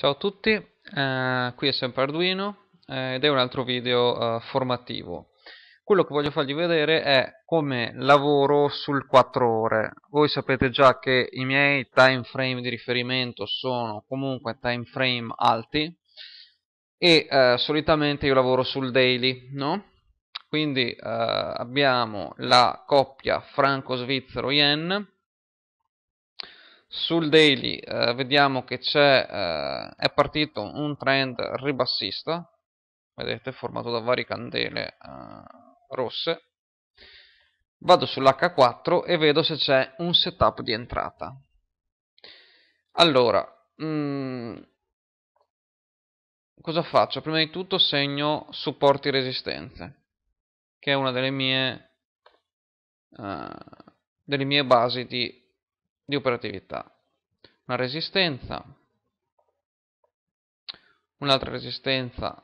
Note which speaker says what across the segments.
Speaker 1: Ciao a tutti, eh, qui è sempre Arduino eh, ed è un altro video eh, formativo. Quello che voglio farvi vedere è come lavoro sul 4 ore. Voi sapete già che i miei time frame di riferimento sono comunque time frame alti e eh, solitamente io lavoro sul daily, no? Quindi eh, abbiamo la coppia franco-svizzero-yen sul daily eh, vediamo che c'è eh, è partito un trend ribassista vedete formato da varie candele eh, rosse vado sull'H4 e vedo se c'è un setup di entrata allora mh, mm, cosa faccio? prima di tutto segno supporti resistenze che è una delle mie eh, delle mie basi di di operatività. Una resistenza, un'altra resistenza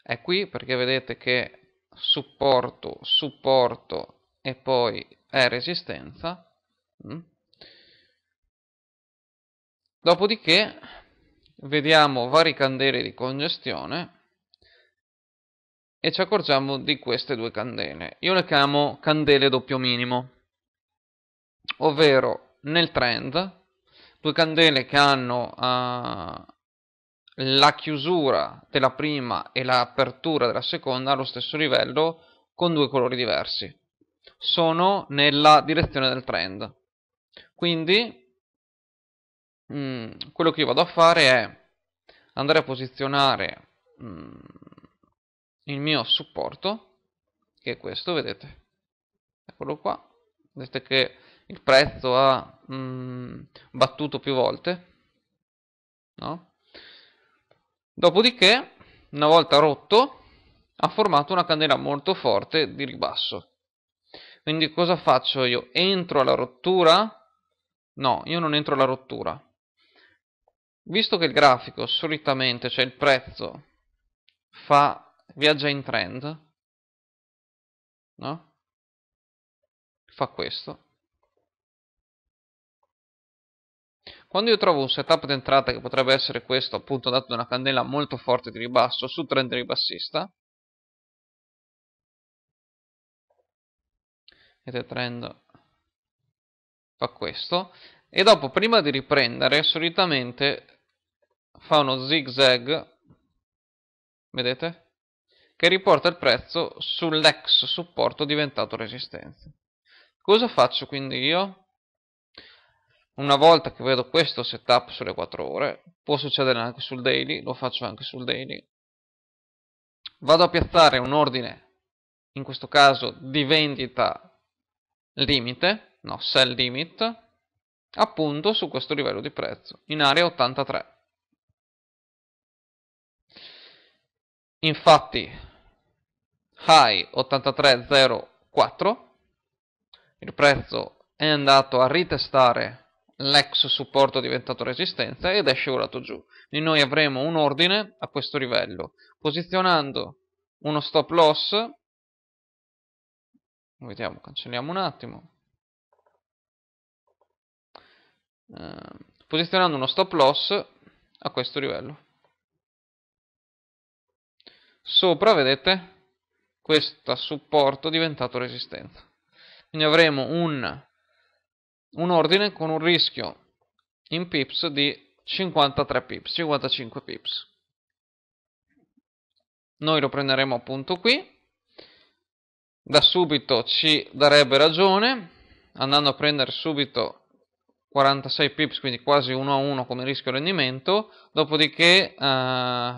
Speaker 1: è qui perché vedete che supporto, supporto e poi è resistenza. Mm. Dopodiché vediamo vari candele di congestione e ci accorgiamo di queste due candele. Io le chiamo candele doppio minimo ovvero nel trend due candele che hanno uh, la chiusura della prima e l'apertura della seconda allo stesso livello con due colori diversi sono nella direzione del trend quindi mh, mm, quello che io vado a fare è andare a posizionare mh, mm, il mio supporto che è questo vedete eccolo qua vedete che il prezzo ha mh, mm, battuto più volte no? dopodiché una volta rotto ha formato una candela molto forte di ribasso quindi cosa faccio io? entro alla rottura? no, io non entro alla rottura visto che il grafico solitamente, cioè il prezzo fa, viaggia in trend no? fa questo Quando io trovo un setup d'entrata che potrebbe essere questo, appunto dato da una candela molto forte di ribasso, su trend ribassista, vedete trend fa questo, e dopo prima di riprendere solitamente fa uno zig zag, vedete? che riporta il prezzo sull'ex supporto diventato resistenza. Cosa faccio quindi io? una volta che vedo questo setup sulle 4 ore può succedere anche sul daily lo faccio anche sul daily vado a piazzare un ordine in questo caso di vendita limite no sell limit appunto su questo livello di prezzo in area 83 infatti high 8304 il prezzo è andato a ritestare l'ex supporto è diventato resistenza ed è scivolato giù. Quindi noi avremo un ordine a questo livello, posizionando uno stop loss. Vediamo, cancelliamo un attimo. Eh, posizionando uno stop loss a questo livello. Sopra, vedete, questo supporto è diventato resistenza. Quindi avremo un un ordine con un rischio in pips di 53 pips, 55 pips. Noi lo prenderemo appunto qui. Da subito ci darebbe ragione, andando a prendere subito 46 pips, quindi quasi 1 a 1 come rischio rendimento, dopodiché eh,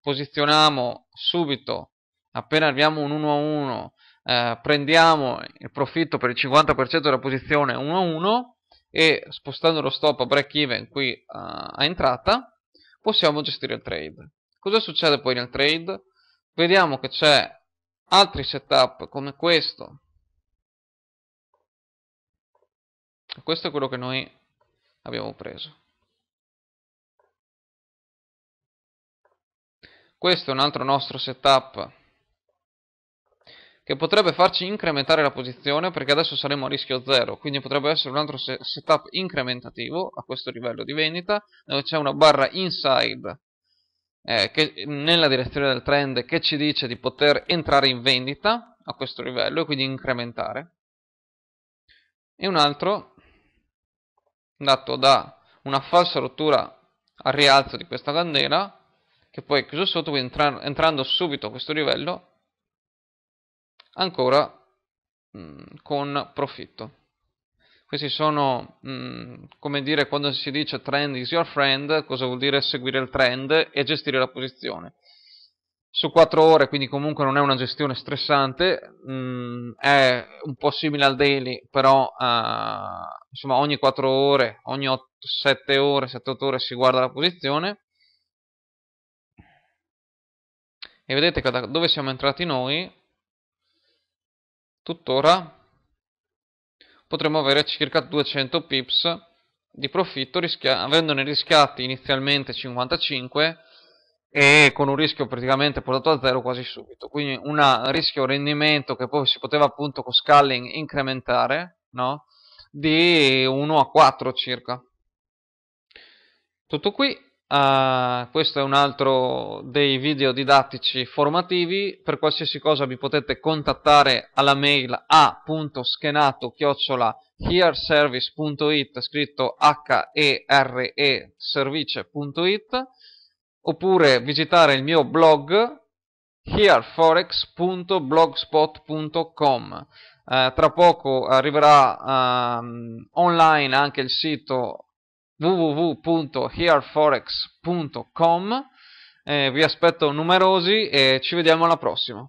Speaker 1: posizioniamo subito, appena arriviamo un 1 a 1 eh, prendiamo il profitto per il 50% della posizione 1 a 1 e spostando lo stop a break even qui eh, a entrata possiamo gestire il trade. Cosa succede poi nel trade? Vediamo che c'è altri setup come questo. Questo è quello che noi abbiamo preso. Questo è un altro nostro setup che potrebbe farci incrementare la posizione perché adesso saremo a rischio zero quindi potrebbe essere un altro se setup incrementativo a questo livello di vendita, dove c'è una barra inside eh, che, nella direzione del trend che ci dice di poter entrare in vendita a questo livello e quindi incrementare. E un altro dato da una falsa rottura al rialzo di questa candela, che poi è chiuso sotto, quindi entra entrando subito a questo livello ancora mh, mm, con profitto. Questi sono, mh, mm, come dire, quando si dice trend is your friend, cosa vuol dire seguire il trend e gestire la posizione. Su 4 ore, quindi comunque non è una gestione stressante, mh, mm, è un po' simile al daily, però uh, insomma ogni 4 ore, ogni 8, 7 ore, 7-8 ore si guarda la posizione. E vedete che da dove siamo entrati noi tuttora potremmo avere circa 200 pips di profitto avendone rischiati inizialmente 55 e con un rischio praticamente portato a zero quasi subito quindi un rischio rendimento che poi si poteva appunto con scaling incrementare no? di 1 a 4 circa tutto qui Uh, questo è un altro dei video didattici formativi. Per qualsiasi cosa vi potete contattare alla mail a.schenato-hearservice.it scritto h-e-r-e service.it oppure visitare il mio blog hereforex.blogspot.com uh, eh, tra poco arriverà uh, online anche il sito www.hereforex.com eh, vi aspetto numerosi e ci vediamo alla prossima